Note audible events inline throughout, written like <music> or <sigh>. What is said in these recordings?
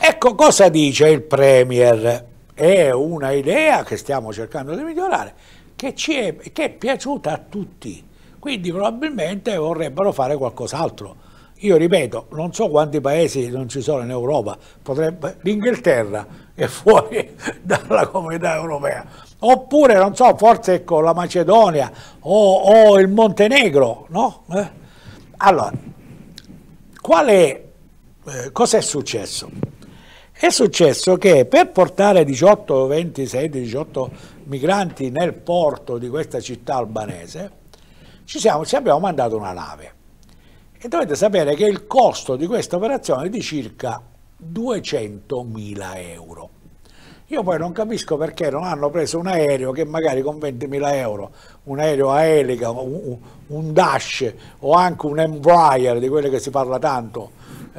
Ecco cosa dice il Premier, è una idea che stiamo cercando di migliorare, che, è, che è piaciuta a tutti, quindi probabilmente vorrebbero fare qualcos'altro. Io ripeto, non so quanti paesi non ci sono in Europa, l'Inghilterra è fuori <laughs> dalla comunità europea, oppure non so, forse ecco, la Macedonia o, o il Montenegro, no? Eh? Allora, qual è, eh, cosa è successo? È successo che per portare 18, 26, 18 migranti nel porto di questa città albanese, ci, siamo, ci abbiamo mandato una nave. E dovete sapere che il costo di questa operazione è di circa 200.000 euro. Io poi non capisco perché non hanno preso un aereo che magari con 20.000 euro, un aereo a elica, un, un Dash o anche un Embraer di quello che si parla tanto,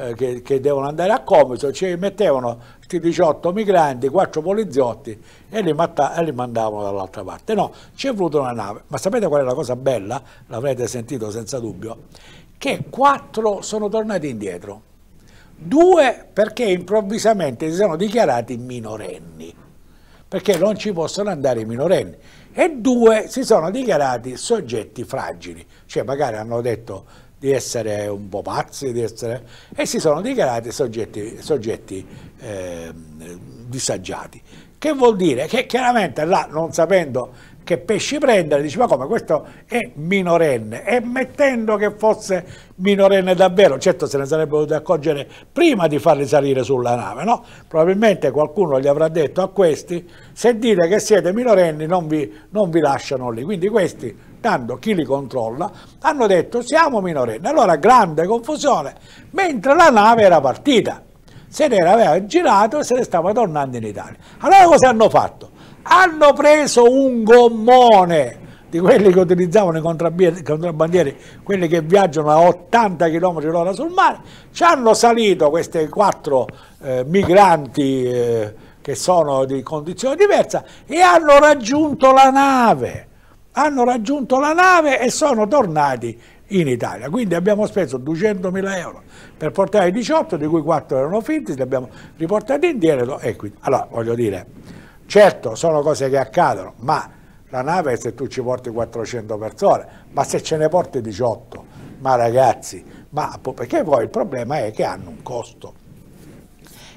eh, che, che, devono andare a Comiso, cioè, ci mettevano 18 migranti, 4 poliziotti e li, matta, e li mandavano dall'altra parte. No, ci è voluta una nave. Ma sapete qual è la cosa bella? L'avrete sentito senza dubbio. Che 4 sono tornati indietro. Due perché improvvisamente si sono dichiarati minorenni, perché non ci possono andare i minorenni e due si sono dichiarati soggetti fragili, cioè magari hanno detto di essere un po' pazzi, essere, e si sono dichiarati soggetti, soggetti eh, disagiati. Che vuol dire che chiaramente là, non sapendo che pesci prendere, dice ma come questo è minorenne e mettendo che fosse minorenne davvero, certo se ne sarebbe dovuto accorgere prima di farli salire sulla nave, no? probabilmente qualcuno gli avrà detto a questi se dite che siete minorenni non vi, non vi lasciano lì, quindi questi tanto chi li controlla hanno detto siamo minorenni, allora grande confusione, mentre la nave era partita se ne era, aveva girato e se ne stava tornando in Italia. Allora cosa hanno fatto? hanno preso un gommone di quelli che utilizzavano i contrabbandieri, quelli che viaggiano a 80 km all'ora sul mare, ci hanno salito questi quattro eh, migranti eh, che sono di condizioni diverse e hanno raggiunto la nave, hanno raggiunto la nave e sono tornati in Italia. Quindi abbiamo speso 200.000 euro per portare 18, di cui 4 erano finti, li abbiamo riportati indietro e quindi, allora voglio dire Certo, sono cose che accadono, ma la nave se tu ci porti 400 persone, ma se ce ne porti 18, ma ragazzi, ma perché poi il problema è che hanno un costo.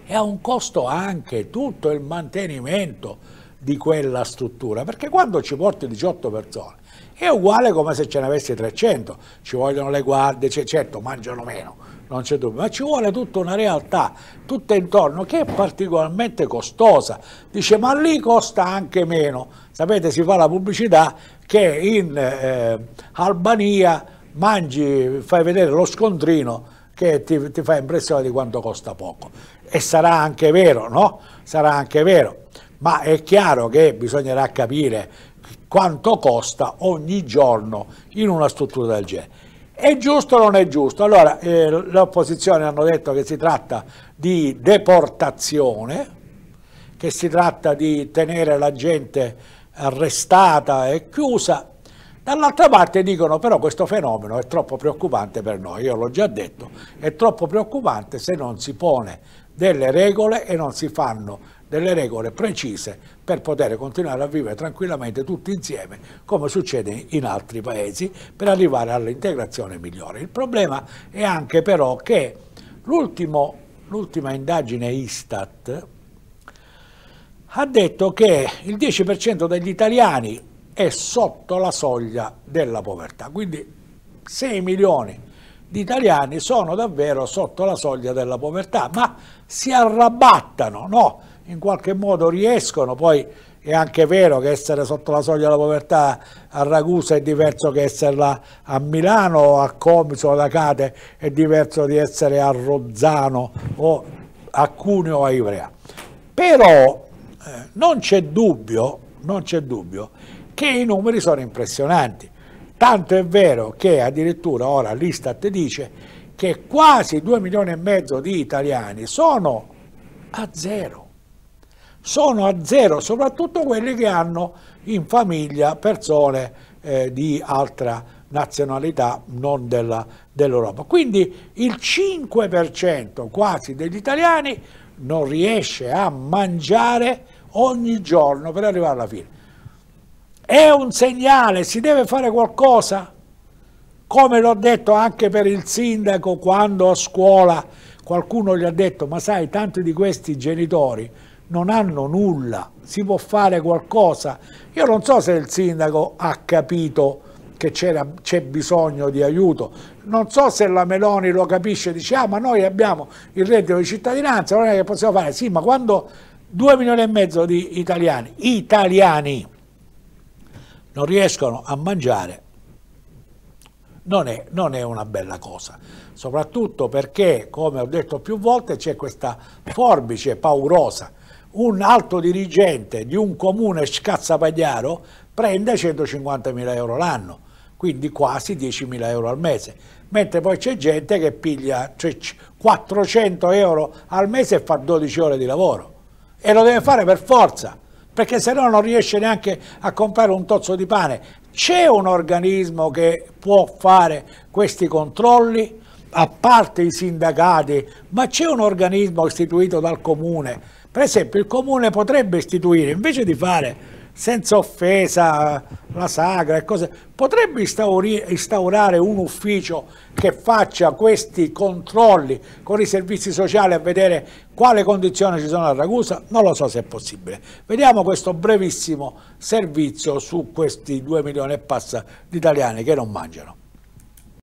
E ha un costo anche tutto il mantenimento di quella struttura, perché quando ci porti 18 persone è uguale come se ce ne avessi 300, ci vogliono le guardie, certo mangiano meno, non c'è dubbio, ma ci vuole tutta una realtà, tutta intorno, che è particolarmente costosa. Dice, ma lì costa anche meno. Sapete, si fa la pubblicità che in eh, Albania mangi, fai vedere lo scontrino che ti, ti fa impressione di quanto costa poco. E sarà anche vero, no? Sarà anche vero. Ma è chiaro che bisognerà capire quanto costa ogni giorno in una struttura del genere. È giusto o non è giusto? Allora, eh, le opposizioni hanno detto che si tratta di deportazione, che si tratta di tenere la gente arrestata e chiusa. Dall'altra parte dicono però questo fenomeno è troppo preoccupante per noi, io l'ho già detto, è troppo preoccupante se non si pone delle regole e non si fanno delle regole precise per poter continuare a vivere tranquillamente tutti insieme come succede in altri paesi per arrivare all'integrazione migliore. Il problema è anche però che l'ultima indagine Istat ha detto che il 10% degli italiani è sotto la soglia della povertà, quindi 6 milioni di italiani sono davvero sotto la soglia della povertà, ma si arrabattano, no? in qualche modo riescono, poi è anche vero che essere sotto la soglia della povertà a Ragusa è diverso che esserla a Milano, o a Comiso, o ad Acate, è diverso di essere a Rozzano o a Cuneo o a Ivrea. Però eh, non c'è dubbio, dubbio che i numeri sono impressionanti, tanto è vero che addirittura ora l'Istat dice che quasi 2 milioni e mezzo di italiani sono a zero sono a zero, soprattutto quelli che hanno in famiglia persone eh, di altra nazionalità non dell'Europa. Quindi il 5% quasi degli italiani non riesce a mangiare ogni giorno per arrivare alla fine. È un segnale, si deve fare qualcosa? Come l'ho detto anche per il sindaco quando a scuola qualcuno gli ha detto ma sai tanti di questi genitori non hanno nulla, si può fare qualcosa. Io non so se il sindaco ha capito che c'è bisogno di aiuto, non so se la Meloni lo capisce, dice ah ma noi abbiamo il reddito di cittadinanza, non è che possiamo fare, sì ma quando 2 milioni e mezzo di italiani, italiani non riescono a mangiare, non è, non è, una bella cosa, soprattutto perché, come ho detto più volte, c'è questa forbice paurosa un alto dirigente di un comune scazzapagliaro prende 150.000 euro l'anno, quindi quasi 10.000 euro al mese, mentre poi c'è gente che piglia 400 cioè, euro al mese e fa 12 ore di lavoro e lo deve fare per forza, perché se no non riesce neanche a comprare un tozzo di pane. C'è un organismo che può fare questi controlli? a parte i sindacati, ma c'è un organismo istituito dal comune. Per esempio il comune potrebbe istituire, invece di fare senza offesa la sagra e cose, potrebbe instaurare un ufficio che faccia questi controlli con i servizi sociali a vedere quale condizione ci sono a Ragusa, non lo so se è possibile. Vediamo questo brevissimo servizio su questi 2 milioni e passa di italiani che non mangiano.